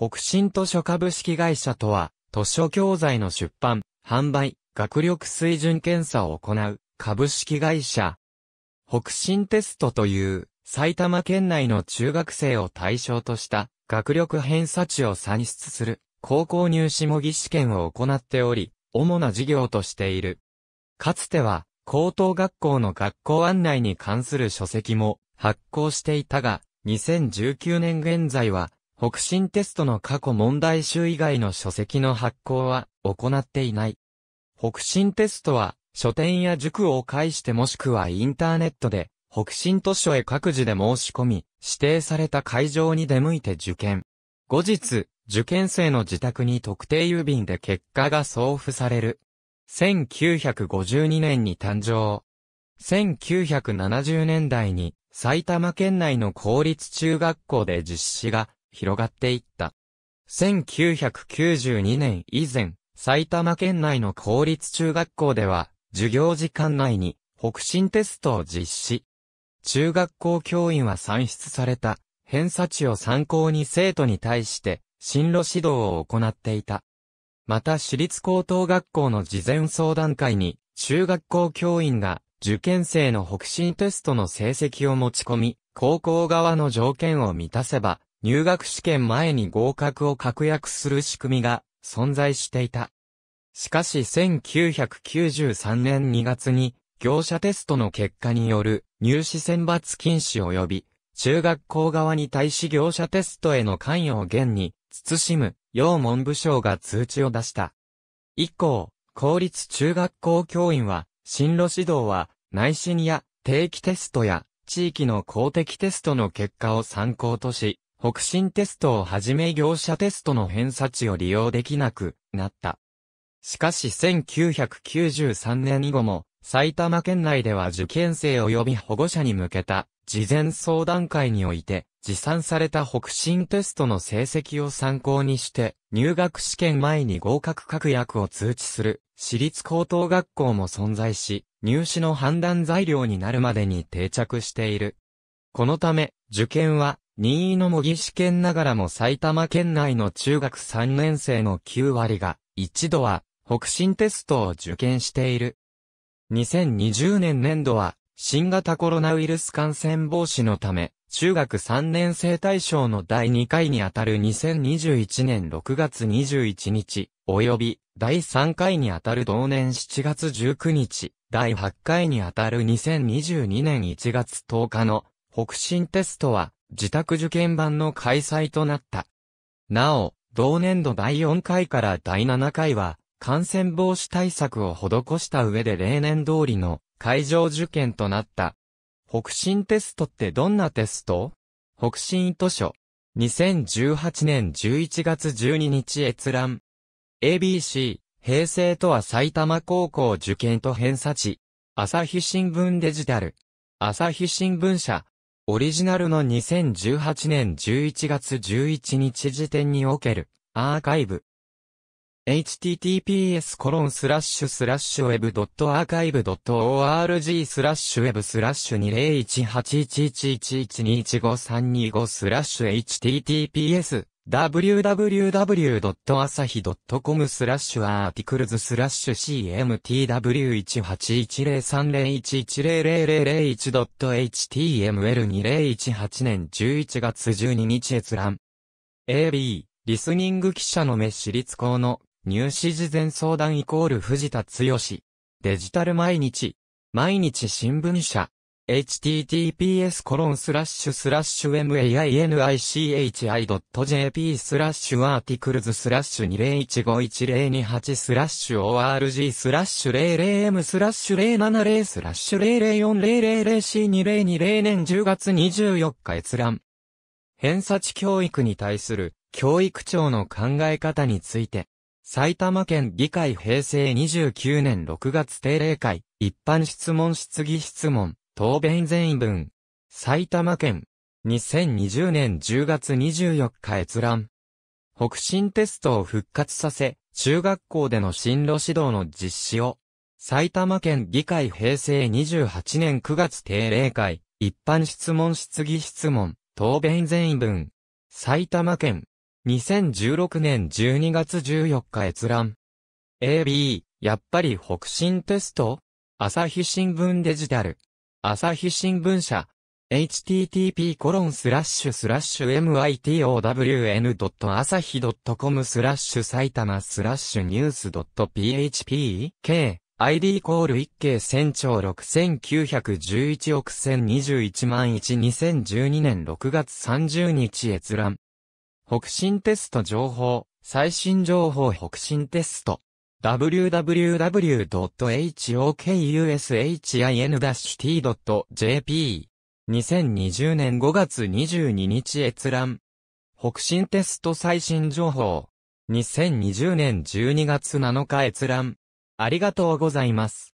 北進図書株式会社とは、図書教材の出版、販売、学力水準検査を行う、株式会社。北進テストという、埼玉県内の中学生を対象とした、学力偏差値を算出する、高校入試模擬試験を行っており、主な事業としている。かつては、高等学校の学校案内に関する書籍も発行していたが、2019年現在は、北進テストの過去問題集以外の書籍の発行は行っていない。北進テストは書店や塾を介してもしくはインターネットで北進図書へ各自で申し込み、指定された会場に出向いて受験。後日、受験生の自宅に特定郵便で結果が送付される。1952年に誕生。1970年代に埼玉県内の公立中学校で実施が広がっていった。1992年以前、埼玉県内の公立中学校では、授業時間内に北進テストを実施。中学校教員は算出された偏差値を参考に生徒に対して進路指導を行っていた。また私立高等学校の事前相談会に中学校教員が受験生の北進テストの成績を持ち込み、高校側の条件を満たせば入学試験前に合格を確約する仕組みが存在していた。しかし1993年2月に業者テストの結果による入試選抜禁止及び中学校側に対し業者テストへの関与を厳に慎む要文部省が通知を出した。以降、公立中学校教員は進路指導は内心や定期テストや地域の公的テストの結果を参考とし、北進テストをはじめ業者テストの偏差値を利用できなくなった。しかし1993年以後も、埼玉県内では受験生及び保護者に向けた事前相談会において、持参された北進テストの成績を参考にして、入学試験前に合格確約を通知する、私立高等学校も存在し、入試の判断材料になるまでに定着している。このため、受験は、任意の模擬試験ながらも埼玉県内の中学3年生の9割が、一度は、北進テストを受験している。2020年年度は、新型コロナウイルス感染防止のため、中学3年生対象の第2回にあたる2021年6月21日、及び第3回にあたる同年7月19日、第8回にあたる2022年1月10日の北進テストは、自宅受験版の開催となった。なお、同年度第4回から第7回は、感染防止対策を施した上で例年通りの会場受験となった。北進テストってどんなテスト北進図書。2018年11月12日閲覧。ABC、平成とは埼玉高校受験と偏差値。朝日新聞デジタル。朝日新聞社、オリジナルの2018年11月11日時点におけるアーカイブ https コロンスラッシュスラッシュウェブドットアーカイブドット org スラッシュウェブスラッシュ20181111253225スラッシュ https www.asahi.com スラッシュアーティクルズスラッシュ CMTW181031100001.html2018 年11月12日閲覧。AB、リスニング記者の目私立校の入試事前相談イコール藤田剛。デジタル毎日。毎日新聞社。https コロンスラッシュスラッシュ mainichi.jp スラッシュアーティクルズスラッシュ20151028スラッシュ org スラッシュ 00m スラッシュ070スラッシュ 00400c2020 年10月24日閲覧。偏差値教育に対する教育庁の考え方について。埼玉県議会平成29年6月定例会一般質問質疑質問。答弁全員文。埼玉県。2020年10月24日閲覧。北進テストを復活させ、中学校での進路指導の実施を。埼玉県議会平成28年9月定例会、一般質問質疑質問、答弁全員文。埼玉県。2016年12月14日閲覧。AB、やっぱり北進テスト朝日新聞デジタル。朝日新聞社、h t t p コロンススララッッシシュュ m i t o w n a 日 i c o m スラッシュ埼玉スラッシュニュース .php? k ID コール1系船長6911億1021万1 2012年6月30日閲覧。北進テスト情報、最新情報北進テスト。www.hokushin-t.jp。2020年5月22日閲覧。北進テスト最新情報。2020年12月7日閲覧。ありがとうございます。